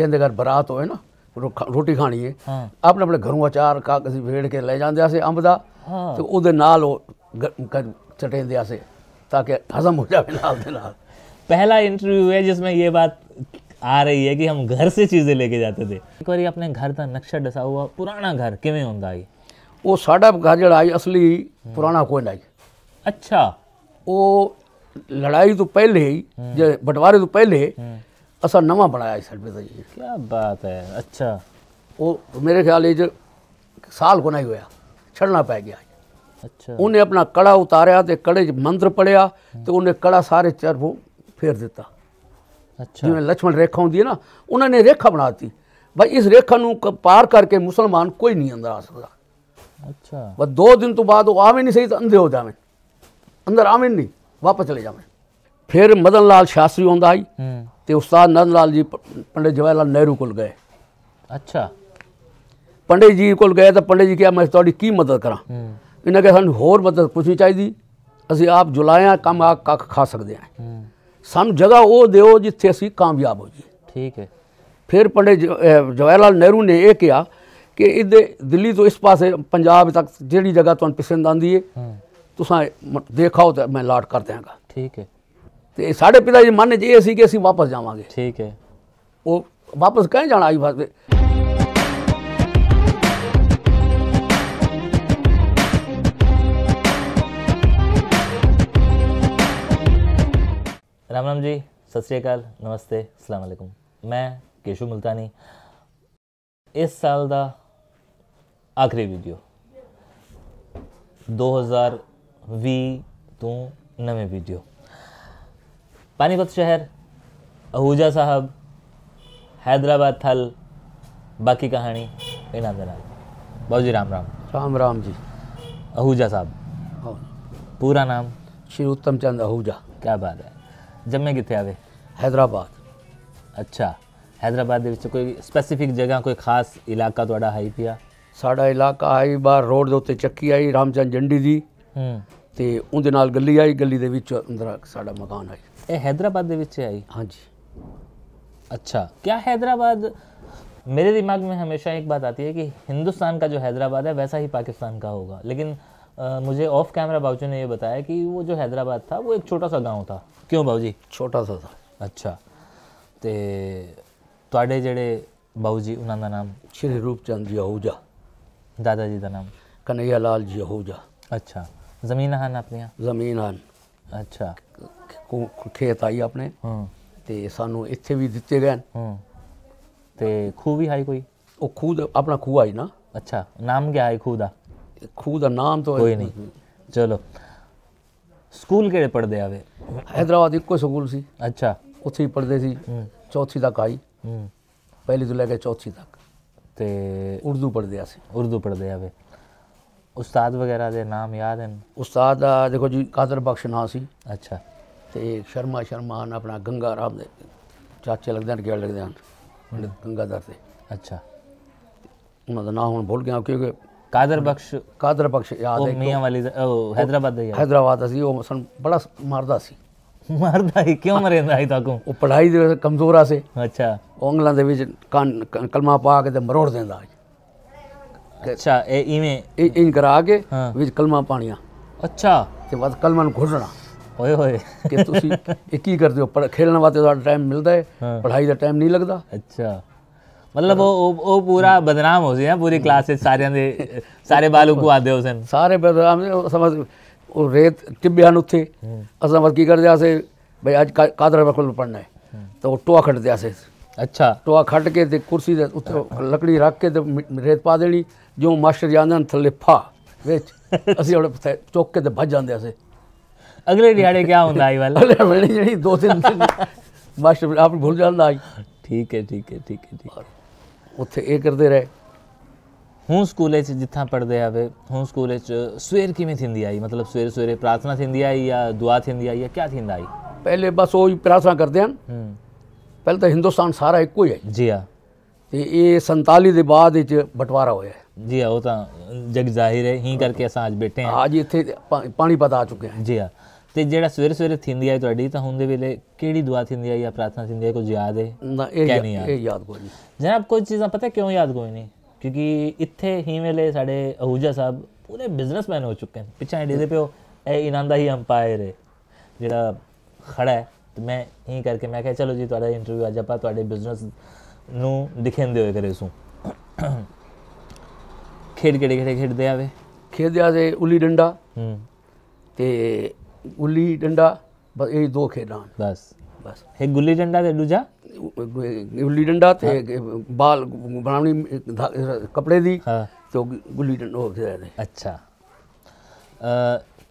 जंहिंजे घर बरात हाँ। हो न ਰੋਟੀ ਖਾਣੀ ਏ ਆਪਣੇ ਆਪਣੇ ਘਰੋਂ ਅਚਾਰ ਕਾਗਜ਼ ਵੇੜ ਕੇ ਲੈ ਜਾਂਦੇ ਆਸੇ ਅੰਬ ਦਾ ਤੇ ਉਹਦੇ ਨਾਲ ਉਹ ਚਟੇਂਦੇ ਆਸੇ ਤਾਂ पहला इंटरव्यू है जिसमें ये बात आ रही है कि हम घर से चीज़ें लेके जाते थे एक बार अपने घर का नक्शा डसा हुआ पुराना घर किमें होंगे वो साढ़ा घर जड़ा असली हाँ। पुराना कोई नहीं अच्छा वो लड़ाई तो पहले ही हाँ। बंटवारे तो पहले असा नवा बनाया इस हलवे का जी क्या बात है अच्छा वो मेरे ख्याल ये साल को नहीं होया छड़ना पै गया अच्छा उन्हें अपना कड़ा उतारा तो कड़े मंत्र पढ़िया तो उन्हें कड़ा सारे चर वो फेर दिता अच्छा जिम्मे लक्ष्मण रेखा होंगी ना उन्होंने रेखा बना दी भाई इस रेखा को पार करके मुसलमान कोई नहीं अंदर आ सकता अच्छा बस दो दिन तो बाद आवे नहीं सही तो अंधे हो जावे अंदर आवे नहीं वापस चले जावे ਫਿਰ ਮਦਨ ਲਾਲ ਸ਼ਾਸਤਰੀ ਆਉਂਦਾ ही ਤੇ ਉਸਤਾਦ ਨੰਦ ਲਾਲ ਜੀ ਪੰਡਿਤ ਜਵਾਹਰ ਲਾਲ ਨਹਿਰੂ ਕੋਲ ਗਏ ਅੱਛਾ ਪੰਡਿਤ ਜੀ ਕੋਲ ਗਏ ਤਾਂ ਪੰਡਿਤ ਜੀ ਕਿਹਾ ਮੈਂ ਤੁਹਾਡੀ ਕੀ ਮਦਦ ਕਰਾਂ ਇਹਨਾਂ ਕਹੇ ਸਾਨੂੰ ਹੋਰ ਮਦਦ ਪੁੱਛਣੀ ਚਾਹੀਦੀ ਅਸੀਂ ਆਪ ਜੁਲਾਇਆ ਕੰਮ ਆ ਕੱਖ ਖਾ ਸਕਦੇ ਹਾਂ ਸਾਨੂੰ ਜਗ੍ਹਾ ਉਹ ਦਿਓ ਜਿੱਥੇ ਅਸੀਂ ਕਾਮਯਾਬ ਹੋ ਜੀ ਠੀਕ ਹੈ ਫਿਰ ਪੰਡਿਤ ਜਵਾਹਰ ਲਾਲ ਨਹਿਰੂ ਨੇ ਇਹ ਕਿਹਾ ਕਿ ਇਹਦੇ ਦਿੱਲੀ ਤੋਂ ਇਸ ਪਾਸੇ ਪੰਜਾਬ ਤੱਕ ਜਿਹੜੀ ਜਗ੍ਹਾ ਤੁਹਾਨੂੰ ਪਸੰਦ ਆਂਦੀ ਹੈ ਤੁਸੀਂ ਦੇਖਾਓ ਤਾਂ ਮੈਂ ਲਾਟ ਕਰ ਦਿਆਂਗਾ ਠੀਕ ਹੈ ਤੇ ਸਾਡੇ ਪਿਤਾ ਜੀ ਮੰਨ ਜੇ ਅਸੀਂ ਕਿ ਅਸੀਂ ਵਾਪਸ ਜਾਵਾਂਗੇ ਠੀਕ ਹੈ ਉਹ ਵਾਪਸ ਕਹੇ ਜਾਣਾ ਆਈ ਫਸਦੇ ਰਾਮ ਰਾਮ ਜੀ ਸਤਿ ਸ੍ਰੀ ਅਕਾਲ ਨਮਸਤੇ ਅਸਲਾਮ ਅਲੈਕੁਮ ਮੈਂ ਕੇਸ਼ੂ ਮਲਤਾਨੀ ਇਸ ਸਾਲ ਦਾ ਆਖਰੀ ਵੀਡੀਓ 2020 ਤੋਂ ਨਵੇਂ ਵੀਡੀਓ पानीपत शहर आहूजा साहब हैदराबाद थल बाकी कहानी इनाम जनाब बाबू जी राम राम राम राम जी आहूजा साहब पूरा नाम श्री उत्तम चंद आहूजा क्या बात है जम्मे कितने आवे हैदराबाद ਅੱਛਾ ਹైదరాబాద్ ਦੇ ਵਿੱਚ ਕੋਈ ਸਪੈਸੀਫਿਕ ਜਗ੍ਹਾ ਕੋਈ ਖਾਸ ਇਲਾਕਾ ਤੁਹਾਡਾ ਹਾਈ ਪਿਆ ਸਾਡਾ ਇਲਾਕਾ ਹਾਈ ਬਾਹਰ ਰੋਡ ਦੇ ਉੱਤੇ ਚੱਕੀ ਆਈ ਰਾਮਚੰਦ ਜੰਡੀ ਦੀ ਹੂੰ ਤੇ ਉਹਦੇ ਨਾਲ ਗੱਲੀ ਆਈ ਗੱਲੀ ਦੇ ਵਿੱਚ ਅੰਦਰ ਸਾਡਾ ਮਕਾਨ ਆਈ ਇਹ ਹైదరాబాద్ ਦੇ आई हाँ जी अच्छा क्या हैदराबाद मेरे दिमाग में हमेशा एक बात आती है कि हिंदुस्तान का जो हैदराबाद है वैसा ही पाकिस्तान का होगा लेकिन आ, मुझे ऑफ कैमरा बाबूजी ने ये बताया कि वो जो हैदराबाद था वो एक छोटा सा गांव था क्यों जी छोटा सा था अच्छा ते ਤੁਹਾਡੇ ਜਿਹੜੇ ਬਾਬੂਜੀ ਉਹਨਾਂ ਦਾ ਨਾਮ ਸ਼੍ਰੀ ਰੂਪਚੰਦ ਜੀ आहूजा दादाजी का नाम ਨਾਮ ਕਨਈਆ ਲਾਲ आहूजा अच्छा जमीन ਹਨ ਆਪਣੀਆਂ ਜ਼ਮੀਨ ਹਨ ਅੱਛਾ ਕੋ- ਖੇਤ ਆਈ ਆਪਣੇ ਹਾਂ ਤੇ ਸਾਨੂੰ ਇੱਥੇ ਵੀ ਦਿੱਤੇ ਗਏ ਹਾਂ ਤੇ ਖੂਹ ਵੀ ਹੈ ਕੋਈ ਉਹ ਖੂ ਦਾ- ਆਪਣਾ ਖੂਹ ਆਈ ਨਾ ਅੱਛਾ ਨਾਮ ਕੀ ਹੈ ਖੂਹ ਦਾ ਖੂ ਖੂਹ ਦਾ ਨਾਮ ਤਾਂ ਕੋਈ ਨਹੀਂ ਚਲੋ ਸਕੂਲ ਕਿਹੜੇ ਪੜਦੇ ਆਵੇ ਹైదరాబాద్ ਇੱਕੋ ਸਕੂਲ ਸੀ ਅੱਛਾ ਉੱਥੇ ਹੀ ਪੜਦੇ ਸੀ ਚੌਥੀ ਤੱਕ ਆਈ ਹੂੰ ਪਹਿਲੀ ਤੋਂ ਲੈ ਕੇ ਚੌਥੀ ਤੱਕ ਤੇ ਉਰਦੂ ਪੜਦੇ ਆ ਸੀ ਉਰਦੂ ਪੜਦੇ ਆਵੇ ਉਸਤਾਦ ਵਗੈਰਾ ਦੇ ਨਾਮ ਯਾਦ ਹਨ ਉਸਤਾਦ ਦਾ ਦੇਖੋ ਜੀ ਕਾਦਰ ਬਖਸ਼ ਨਾਂ ਸੀ ਅੱਛਾ ਤੇ ਸ਼ਰਮਾ ਸ਼ਰਮਾ ਹਨ ਆਪਣਾ ਗੰਗਾ ਰਾਮ ਦੇ ਚਾਚੇ ਲੱਗਦੇ ਹਨ ਗੇੜ ਲੱਗਦੇ ਹਨ ਪੰਡਿਤ ਗੰਗਾਦਰ ਦੇ ਅੱਛਾ ਉਹਨਾਂ ਦਾ ਨਾਮ ਹੁਣ ਭੁੱਲ ਗਿਆ ਕਿਉਂਕਿ ਕਾਦਰ ਬਖਸ਼ ਕਾਦਰ ਬਖਸ਼ ਯਾਦ ਹੈ ਮੀਆਂ ਵਾਲੀ ਹੈਦਰਾਬਾਦ ਦਾ ਹੈਦਰਾਬਾਦ ਸੀ ਉਹ ਮਸਨ ਬੜਾ ਮਾਰਦਾ ਸੀ ਮਾਰਦਾ ਹੀ ਕਿਉਂ ਮਰੇਂਦਾ ਹੀ ਤਾਂ ਉਹ ਪੜਾਈ ਦੇ ਕਮਜ਼ੋਰ ਆ ਸੇ ਅੱਛਾ ਉਹ ਅੰਗਲਾਂ ਦੇ ਵਿੱਚ ਕਲਮਾ ਪਾ ਕੇ ਤੇ ਮਰੋੜ ਦਿੰਦਾ ਅੱਛਾ ਇਹ ਇਵੇਂ ਇੰਜ ਕਰਾ ਕੇ ਵਿੱਚ ਕਲਮਾ ਪਾਣੀਆਂ ਅੱਛਾ ਤੇ ਬਸ ਕਲਮਾ ਨੂੰ ਘੋਟਣਾ ਓਏ ਹੋਏ ਕਿ ਤੁਸੀਂ ਇਹ ਕੀ ਕਰਦੇ ਹੋ ਪਰ ਖੇਡਣ ਵਾਸਤੇ ਤੁਹਾਡਾ ਟਾਈਮ ਮਿਲਦਾ ਹੈ ਪੜ੍ਹਾਈ ਦਾ ਟਾਈਮ ਨਹੀਂ ਲੱਗਦਾ ਅੱਛਾ ਮਤਲਬ ਉਹ ਉਹ ਪੂਰਾ ਬਦਨਾਮ ਹੋ ਗਿਆ ਪੂਰੀ ਕਲਾਸ ਵਿੱਚ ਸਾਰਿਆਂ ਦੇ ਸਾਰੇ ਬਾਲੂ ਕੋ ਆਦੇ ਹੋ ਸਨ ਸਾਰੇ ਬਦਨਾਮ ਸਮਝ ਉਹ ਰੇਤ ਟਿੱਬਿਆਂ ਨੂੰ ਉੱਥੇ ਅਸਾਂ ਵਰ ਕੀ ਕਰਦੇ ਆਸੇ ਬਈ ਅੱਜ ਕਾਦਰ ਬਖਲ ਪੜਨਾ ਹੈ तो टोआ खट दिया से अच्छा टोआ खट के ते कुर्सी दे उत्ते लकड़ी रख के ते रेत पा देनी जो मास्टर जांदन थल्ले फा ਵਿੱਚ ਅਸੀਂ ਹੁਣ ਚੁੱਕ ਕੇ ਤੇ ਭੱਜ ਜਾਂਦੇ ਅਸੀਂ ਅਗਲੇ ਦਿਹਾੜੇ ਕੀ ਹੁੰਦਾ ਆਈ ਵਾਲਾ ਅਗਲੇ ਵੇਲੇ ਜਿਹੜੀ ਦੋ ਤਿੰਨ ਦਿਨ ਮਾਸਟਰ ਆਪ ਭੁੱਲ ਜਾਂਦਾ ਆਈ ਠੀਕ ਹੈ ਠੀਕ ਹੈ ਠੀਕ ਹੈ ਠੀਕ ਉੱਥੇ ਇਹ ਕਰਦੇ ਰਹੇ हूँ स्कूल जिथा पढ़ते आवे हूँ स्कूल सवेर किमें थी आई मतलब सवेरे सवेरे प्रार्थना थी आई या दुआ थी आई या क्या थी आई पहले बस वही प्रार्थना करते हैं ਪਹਿਲਾਂ ਤਾਂ ਹਿੰਦੁਸਤਾਨ ਸਾਰਾ ਇੱਕੋ ਹੀ ਹੈ ਜੀ ਹਾਂ ਤੇ ਇਹ 47 ਦੇ ਬਾਅਦ ਵਿੱਚ ਬਟਵਾਰਾ ਹੋਇਆ ਜੀ ਆ ਉਹ ਤਾਂ ਜਗ ਜ਼ਾਹਿਰ ਹੈ ਹੀ ਕਰਕੇ ਅਸਾਂ ਅੱਜ ਬੈਠੇ ਹਾਂ ਅੱਜ ਇੱਥੇ ਪਾਣੀ ਪਤਾ ਆ ਚੁੱਕਿਆ ਹਾਂ ਜੀ ਆ ਤੇ ਜਿਹੜਾ ਸਵੇਰੇ ਸਵੇਰੇ ਥਿੰਦੀ ਆ ਤੁਹਾਡੀ ਤਾਂ ਹੁੰਦੇ ਵੇਲੇ ਕਿਹੜੀ ਦੁਆ ਥਿੰਦੀ ਆ ਜਾਂ ਪ੍ਰਾਰਥਨਾ ਥਿੰਦੀ ਆ ਕੁਝ ਯਾਦ ਹੈ ਨਾ ਇਹ ਯਾਦ ਕੋਈ ਨਹੀਂ ਜਨਾਬ ਕੋਈ ਚੀਜ਼ਾਂ ਪਤਾ ਕਿਉਂ ਯਾਦ ਕੋਈ ਨਹੀਂ ਕਿਉਂਕਿ ਇੱਥੇ ਹੀ ਵੇਲੇ ਸਾਡੇ ਅਹੂਜਾ ਸਾਹਿਬ ਪੂਰੇ ਬਿਜ਼ਨਸਮੈਨ ਹੋ ਚੁੱਕੇ ਨੇ ਪਿੱਛੇ ਡੇ ਦੇ ਪਿਓ ਇਹ ਇਨਾਂ ਦਾ ਹੀ ਅੰਪਾਇਰ ਹੈ ਜਿਹੜਾ ਖੜਾ ਹੈ ਤੇ ਮੈਂ ਇਹ ਕਰਕੇ ਮੈਂ ਕਿਹਾ ਚਲੋ ਜੀ ਤੁਹਾਡਾ ਇੰਟਰਵਿਊ ਅੱਜ ਆਪਾਂ ਤੁਹਾਡੇ ਬਿਜ਼ਨਸ ਨੂੰ ਦਿਖਾਉਂਦੇ ਹੋਏ ਕਰੇ ਸੂ ਖੇਡ ਕਿਹੜੇ ਕਿਹੜੇ ਖੇਡਦੇ ਆਵੇ ਖੇਡਦੇ ਆ ਉਲੀ ਡੰਡਾ ਹੂੰ ਤੇ ਉਲੀ ਡੰਡਾ ਬਸ ਇਹ ਦੋ ਖੇਡਾਂ ਬਸ ਬਸ ਇਹ ਗੁੱਲੀ ਡੰਡਾ ਤੇ ਦੂਜਾ ਉਲੀ ਡੰਡਾ ਤੇ ਬਾਲ ਬਣਾਉਣੀ ਕਪੜੇ ਦੀ ਹਾਂ ਤੇ ਗੁੱਲੀ ਡੰਡਾ ਹੋ ਗਿਆ ਅੱਛਾ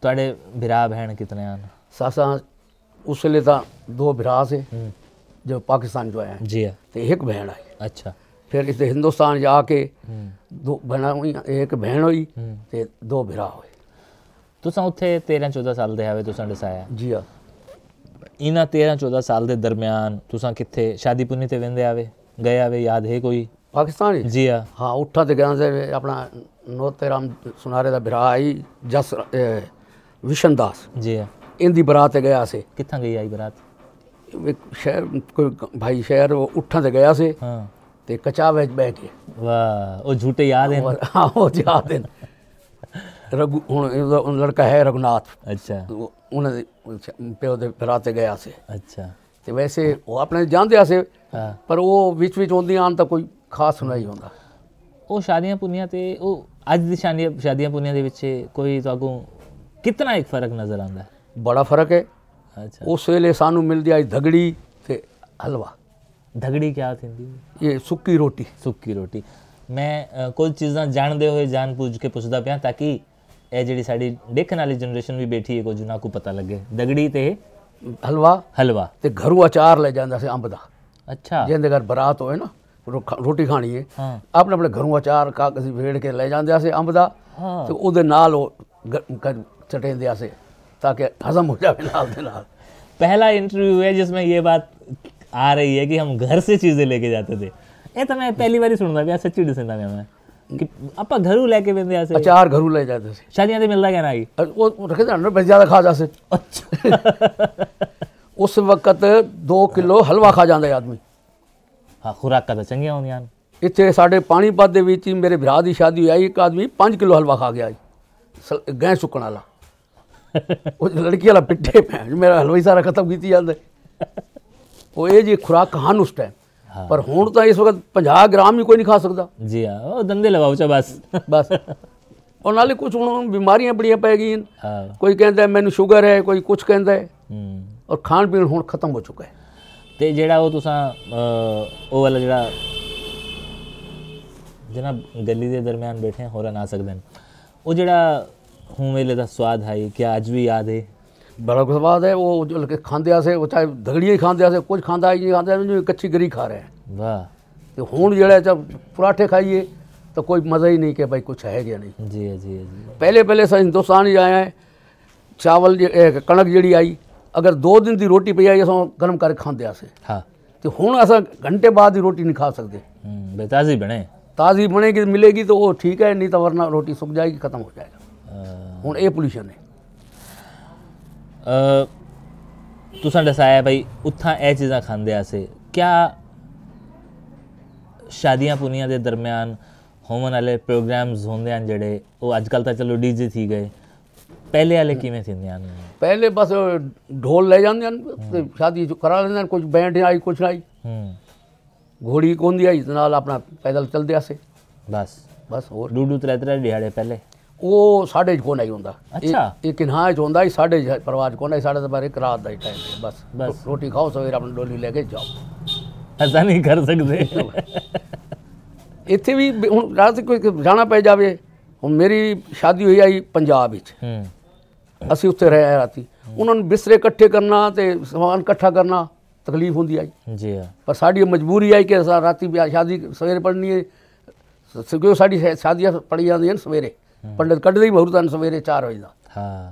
ਤੁਹਾਡੇ ਭਰਾ ਭੈਣ ਕਿਤਨੇ ਹਨ ਸਾਸਾਂ उस वेले था दो भ्रा ਜੋ जो पाकिस्तान जो ਜੀ जी तो एक बहन आई अच्छा फिर ਹਿੰਦੁਸਤਾਨ ਜਾ ਕੇ ਦੋ भैणा हुई ਇੱਕ ਭੈਣ ਹੋਈ ਤੇ ਦੋ ਭਰਾ ਹੋਏ ਤੁਸੀਂ ਉੱਥੇ 13 14 ਸਾਲ ਦੇ ਹੋਵੇ ਤੁਸੀਂ ਦਸਾਇਆ ਜੀ ਆ ਇਹਨਾਂ 13 14 ਸਾਲ ਦੇ ਦਰਮਿਆਨ ਤੁਸੀਂ ਕਿੱਥੇ ਸ਼ਾਦੀ ਪੁੰਨੀ ਤੇ ਵੰਦੇ ਆਵੇ ਗਏ ਆਵੇ ਯਾਦ ਹੈ ਕੋਈ ਪਾਕਿਸਤਾਨ ਜੀ ਆ ਹਾਂ ਉੱਠਾ ਤੇ ਗਿਆ ਸੇ ਆਪਣਾ ਨੋਤੇਰਾਮ ਸੁਨਾਰੇ ਦਾ ਭਰਾ ਆਈ ਜਸ ਵਿਸ਼ਨ ਦਾਸ ਜੀ ਆ ਇਹਦੀ ਬਰਾਤ ਤੇ ਗਿਆ ਸੀ ਕਿੱਥਾਂ ਗਈ ਆਈ ਬਰਾਤ ਸ਼ਹਿਰ ਕੋਈ ਭਾਈ ਸ਼ਹਿਰ ਉਹ ਉੱਠਾਂ ਤੇ ਗਿਆ ਸੀ ਹਾਂ ਤੇ ਕਚਾ ਵਿੱਚ ਬਹਿ ਕੇ ਵਾਹ ਉਹ ਝੂਟੇ ਯਾਦ ਹਨ ਹਾਂ ਉਹ ਯਾਦ ਹਨ ਰਗੂ ਹੁਣ ਲੜਕਾ ਹੈ ਰਗਨਾਥ ਅੱਛਾ ਉਹਨਾਂ ਦੇ ਪਿਓ ਦੇ ਬਰਾਤ ਤੇ ਗਿਆ ਸੀ ਅੱਛਾ ਤੇ ਵੈਸੇ ਉਹ ਆਪਣੇ ਜਾਣਦੇ ਸੀ ਪਰ ਉਹ ਵਿੱਚ ਵਿੱਚ ਆਉਂਦੀ ਆਣ ਤਾਂ ਕੋਈ ਖਾਸ ਨਹੀਂ ਹੁੰਦਾ ਉਹ ਸ਼ਾਦੀਆਂ ਪੁੰਨੀਆਂ ਤੇ ਉਹ ਅੱਜ ਦੀ ਸ਼ਾਦੀਆਂ ਸ਼ਾਦੀਆਂ ਪੁੰਨੀਆਂ ਦੇ ਵਿੱਚ ਕੋਈ ਤੁਹਾਨੂੰ ਕਿਤਨਾ ਇੱਕ ਫਰਕ ਨਜ਼ਰ ਆਉਂਦਾ ਹੈ ਬੜਾ ਫਰਕ ਹੈ ਅੱਛਾ ਉਸ ਵੇਲੇ ਸਾਨੂੰ ਮਿਲਦੀ ਆਈ ਧਗੜੀ ਤੇ ਹਲਵਾ ਧਗੜੀ ਕੀ ਹੁੰਦੀ ਇਹ ਸੁੱਕੀ ਰੋਟੀ ਸੁੱਕੀ ਰੋਟੀ ਮੈਂ ਕੁਝ ਚੀਜ਼ਾਂ ਜਾਣਦੇ ਹੋਏ ਜਾਣ ਪੁੱਛ ਕੇ ਪੁੱਛਦਾ ਪਿਆ ਤਾਂ ਕਿ ਇਹ ਜਿਹੜੀ ਸਾਡੀ ਦੇਖਣ ਵਾਲੀ ਜਨਰੇਸ਼ਨ ਵੀ ਬੈਠੀ ਹੈ ਕੁਝ ਨਾ ਕੋ ਪਤਾ ਲੱਗੇ ਦਗੜੀ ਤੇ ਹਲਵਾ ਹਲਵਾ ਤੇ ਘਰੂ ਅਚਾਰ ਲੈ ਜਾਂਦਾ ਸੀ ਅੰਬ ਦਾ ਅੱਛਾ ਜਿੰਦੇ ਘਰ ਬਰਾਤ ਹੋਏ ਨਾ ਰੋਟੀ ਖਾਣੀ ਹੈ ਆਪਣੇ ਆਪਣੇ ਘਰੂ ਅਚਾਰ ਕਾਗਜ਼ ਵੇੜ ਕੇ ਲੈ ਜਾਂਦੇ ਸੀ ਅੰਬ ਦਾ ਤੇ ਉਹਦੇ ਨਾਲ ਉਹ ਚਟੇਂਦੇ ਸੀ ताकि हजम हो जाए नाल नाल पहला इंटरव्यू है जिसमें ये बात आ रही है कि हम घर से चीज़ें लेके जाते थे ये तो मैं पहली बार सुन रहा भैया सच्ची डिसन आप घरू लेके चार अच्छा, घरू ले जाते थे शादियां मिलता क्या ना ही वो रखे थे ज्यादा खा जा अच्छा। उस वक्त दो किलो हलवा खा जाता आदमी हाँ खुराक तो चंगी हो यार इतने साढ़े पानीपत के मेरे भरा की शादी हुई एक आदमी पांच किलो हलवा खा गया गैं सुकने वाला ਉਹ ਲੜਕੀ ਵਾਲਾ ਪਿੱਟੇ ਮੈਂ ਮੇਰਾ ਹਲਵਾਈ ਸਾਰਾ ਖਤਮ ਕੀਤੀ ਜਾਂਦਾ ਉਹ ਇਹ ਜੀ ਖੁਰਾਕ ਹਨ ਉਸ ਟਾਈਮ ਪਰ ਹੁਣ ਤਾਂ ਇਸ ਵਕਤ 50 ਗ੍ਰਾਮ ਵੀ ਕੋਈ ਨਹੀਂ ਖਾ ਸਕਦਾ ਜੀ ਹਾਂ ਉਹ ਦੰਦੇ ਲਵਾਉ ਚਾ ਬਸ ਬਸ ਉਹ ਨਾਲੇ ਕੁਝ ਹੁਣ ਬਿਮਾਰੀਆਂ ਬੜੀਆਂ ਪੈ ਗਈਆਂ ਕੋਈ ਕਹਿੰਦਾ ਮੈਨੂੰ ਸ਼ੂਗਰ ਹੈ ਕੋਈ ਕੁਝ ਕਹਿੰਦਾ ਹੈ ਔਰ ਖਾਣ ਪੀਣ ਹੁਣ ਖਤਮ ਹੋ ਚੁੱਕਾ ਹੈ ਤੇ ਜਿਹੜਾ ਉਹ ਤੁਸੀਂ ਉਹ ਵਾਲਾ ਜਿਹੜਾ ਜਨਾਬ ਗੱਲੀ ਦੇ ਦਰਮਿਆਨ ਬੈਠੇ ਹੋਰ ਨਾ ਸਕਦੇ ਉਹ ਜਿਹੜਾ हूँ वेले का स्वाद है क्या अज भी याद है बड़ा कुछ स्वाद है वो खाते आसे वो चाहे दगड़िए ही खाते आसे कुछ खाता ही खाते कच्ची गरी खा रहे हैं वाह तो हूँ जरा जब पराठे खाइए तो कोई मज़ा ही नहीं कि भाई कुछ है या नहीं जी जी जी पहले पहले असां हिंदुस्तान ही आया है चावल कणक जी आई अगर दो दिन की रोटी पी आई असां गर्म करके खाते हाँ तो हूँ अस घंटे बाद ही रोटी नहीं खा सकते ताज़ी बने ताज़ी बनेगी मिलेगी तो वो ठीक है नहीं तो वरना रोटी सुख जाएगी ख़त्म हो जाएगा ਹੁਣ ਇਹ ਪੋਲੂਸ਼ਨ ਹੈ ਤੁਸੀਂ ਦੱਸਾਇਆ ਭਾਈ ਉੱਥਾਂ ਇਹ ਚੀਜ਼ਾਂ ਖਾਂਦੇ ਆਸੇ ਕਿਆ ਸ਼ਾਦੀਆਂ ਪੁਨੀਆਂ ਦੇ ਦਰਮਿਆਨ ਹੋਮਨ ਵਾਲੇ ਪ੍ਰੋਗਰਾਮਸ ਹੁੰਦੇ ਆ ਜਿਹੜੇ ਉਹ ਅੱਜ ਕੱਲ ਤਾਂ ਚਲੋ ਡੀਜੇ ਥੀ ਗਏ ਪਹਿਲੇ ਵਾਲੇ ਕਿਵੇਂ ਸੀ ਹਨ ਪਹਿਲੇ ਬਸ ਢੋਲ ਲੈ ਜਾਂਦੇ ਹਨ ਤੇ ਸ਼ਾਦੀ ਜੋ ਕਰਾ ਲੈਂਦੇ ਹਨ ਕੁਝ ਬੈਂਡ ਆਈ ਕੁਝ ਆਈ ਹੂੰ ਘੋੜੀ ਕੋਂਦੀ ਆਈ ਨਾਲ ਆਪਣਾ ਪੈਦਲ ਚਲਦੇ ਆਸੇ ਬਸ ਬਸ ਹੋਰ ਡੂਡੂ ਤਰੇ ਤਰੇ ਦਿਹਾੜੇ ਪਹਿਲੇ ਉਹ ਸਾਡੇ ਚ ਕੋਈ ਨਹੀਂ ਹੁੰਦਾ ਅੱਛਾ ਇਹ ਕਿਨਹਾ ਚ ਹੁੰਦਾ ਹੀ ਸਾਡੇ ਪਰਵਾਜ ਕੋਈ ਨਹੀਂ ਸਾਡੇ ਤਾਂ ਬਾਰੇ ਰਾਤ ਦਾ ਹੀ ਟਾਈਮ ਹੈ ਬਸ ਰੋਟੀ ਖਾਓ ਸਵੇਰ ਆਪਣੀ ਡੋਲੀ ਲੈ ਕੇ ਜਾਓ ਐਸਾ ਨਹੀਂ ਕਰ ਸਕਦੇ ਇੱਥੇ ਵੀ ਹੁਣ ਰਾਤ ਕੋਈ ਜਾਣਾ ਪੈ ਜਾਵੇ ਹੁਣ ਮੇਰੀ ਸ਼ਾਦੀ ਹੋਈ ਆਈ ਪੰਜਾਬ ਵਿੱਚ ਅਸੀਂ ਉੱਥੇ ਰਹਿ ਰਾਤੀ ਉਹਨਾਂ ਨੂੰ ਬਿਸਰੇ ਇਕੱਠੇ ਕਰਨਾ ਤੇ ਸਮਾਨ ਇਕੱਠਾ ਕਰਨਾ ਤਕਲੀਫ ਹੁੰਦੀ ਆਈ ਜੀ ਹਾਂ ਪਰ ਸਾਡੀ ਮਜਬੂਰੀ ਆਈ ਕਿ ਰਾਤੀ ਵਿਆਹ ਸ਼ਾਦੀ ਸਵੇਰੇ ਪੜਨੀ ਹੈ ਸਿਕਿਉ ਸਾਡੀ ਸ਼ਾਦੀਆਂ ਪੜੀ ਜਾਂਦੀਆਂ ਨੇ ਸਵੇਰੇ ਕੱਢ ਲਈ ई ਸਵੇਰੇ 4 ਵਜੇ ਦਾ ਹਾਂ